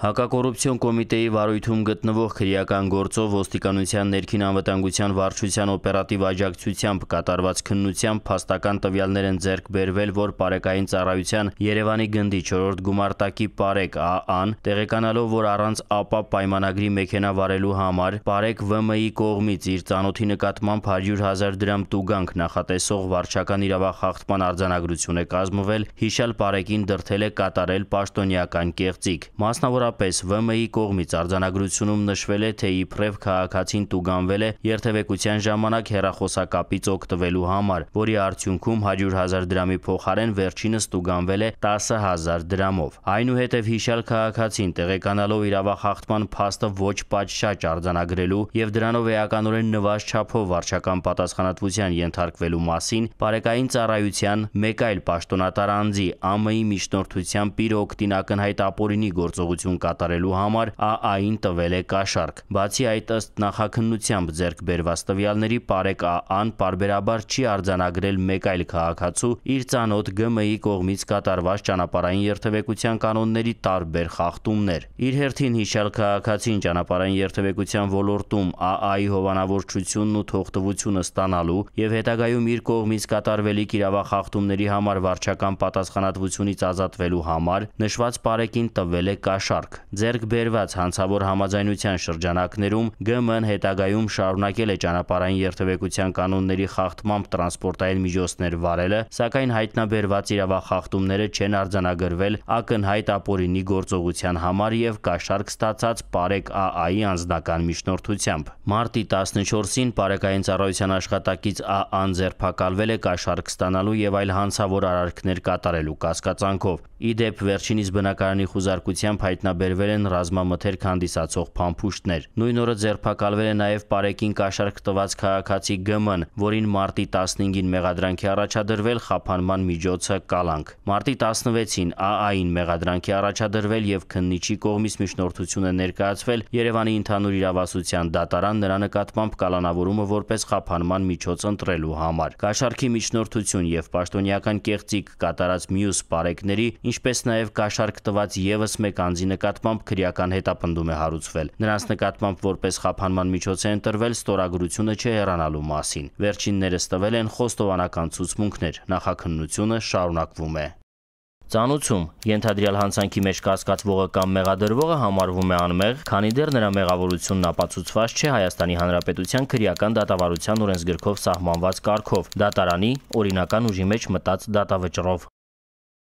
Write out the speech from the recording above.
Հակակոռուպցիոն կոմիտեի վարույթում գտնվող քրեական գործով ոստիկանության ներքին անվտանգության վարչության օպերատիվ աջակցությամբ կատարված քննությամբ փաստական տվյալներ են ձեռք բերվել, որ Պարեկային ծառայության Երևանի գնդի 4-րդ գումարտակի Պարեկ ԱԱ-ն տեղեկանալով, որ առանց ԱՊԱ պայմանագրի մեքենա վարելու համար Պարեկ ՎՄ-ի կողմից իր ծանոթի նկատմամբ 100 000 դրամ տուգանք նախատեսող վարչական իրավախախտման արձանագրություն է կազմվել, հիշյալ Պարեկին դրդել է կատարել պաշտոնյական կեղծիք։ Մասնավոր Ընդհանրապես ՎՄ-ի կողմից արձանագրությունում նշվել է, թե իբրև քաղաքացին տուգանվել է երթևեկության ժամանակ հեռախոսակապից օգտվելու համար, որի արդյունքում 100 000 դրամի փոխարեն վերջինս տուգանվել է 10 000 դրամով։ Այնուհետև հիշյալ քաղաքացին տեղեկանալով իրավախախտման փաստը ոչ պատշաճ արձանագրելու եւ դրանով էականորեն նվազ չափով վարչական պատասխանատվության ենթարկվելու մասին բարեկային ծառայության մեկ այլ պաշտոնատար անձի ԱՄ-ի միջնորդությամբ իր օկտին ակնհայտ ապօրինի գործողություն կատարելու համար ԱԱ-ին տվել է կաշառք։ Բացի այդ, ըստ նախաքննությամբ ձեռք բերված տվյալների, Պարեկ ԱԱ-ն պարբերաբար չի արձանագրել մեկ այլ քաղաքացու իր ծանոթ ԳՄ-ի կողմից կատարված ճանապարհային երթևեկության կանոնների տարբեր խախտումներ։ Իր հերթին հիշյալ քաղաքացին ճանապարհային երթևեկության ոլորտում ԱԱ-ի հովանավորչությունն ու թողտվությունը ստանալու եւ հետագայում իր կողմից կատարվելի կիրավախախտումների համար վարչական պատասխանատվությունից ազատվելու համար նշված Պարեկին տվել է կաշառք, վարք։ Ձերկ բերված հանցավոր համաձայնության շրջանակներում ԳՄ-ն հետագայում շարունակել է ճանապարհային երթևեկության կանոնների խախտմամբ տրանսպորտային միջոցներ վարելը, սակայն հայտնաբերված իրավախախտումները չեն արձանագրվել ակնհայտ ապօրինի գործողության համար եւ կաշառք ստացած Պարեկ ԱԱ-ի անձնական միջնորդությամբ։ Մարտի 14-ին Պարեկային ծառայության աշխատակից ԱԱ-ն ձերբակալվել է կաշառք ստանալու եւ այլ հանցավոր արարքներ կատարելու կասկածանքով։ Ի դեպ, վերջինիս բնակարանի խուզարկությամբ հայտնաբերվել հայտնաբերվել են ռազմամթերք հանդիսացող փամփուշտներ։ Նույն օրը ձերբակալվել է նաև Պարեկին կաշառք տված քաղաքացի ԳՄ-ն, որին մարտի 15-ին մեղադրանքի առաջադրվել խափանման միջոցը կալանք։ Մարտի 16-ին ԱԱ-ին մեղադրանքի առաջադրվել եւ քննիչի կողմից միջնորդություն է ներկայացվել Երևանի ընդհանուր իրավասության դատարան նրա նկատմամբ կալանավորումը որպես խափանման միջոց ընտրելու համար։ Կաշառքի միջնորդություն եւ պաշտոնյական կեղծիկ կատարած մյուս բարեկների, ինչպես նաեւ կաշառք տված եւս մեկ անձի նկատմամբ քրեական հետապնդում է հարուցվել։ Նրանց նկատմամբ որպես խափանման միջոց է ընտրվել ստորագրությունը չհեռանալու մասին։ Վերջիններս տվել են խոստովանական ցուցմունքներ։ Նախաքննությունը շարունակվում է։ Ծանուցում ենթադրյալ հանցանքի մեջ կասկածվողը կամ մեղադրվողը համարվում է անմեղ, քանի դեռ նրա մեղավորությունն ապացուցված չէ Հայաստանի Հանրապետության քրեական դատավարության օրենսգրքով սահմանված կարգով, դատարանի օրինական ուժի մեջ մտած դատավճռով։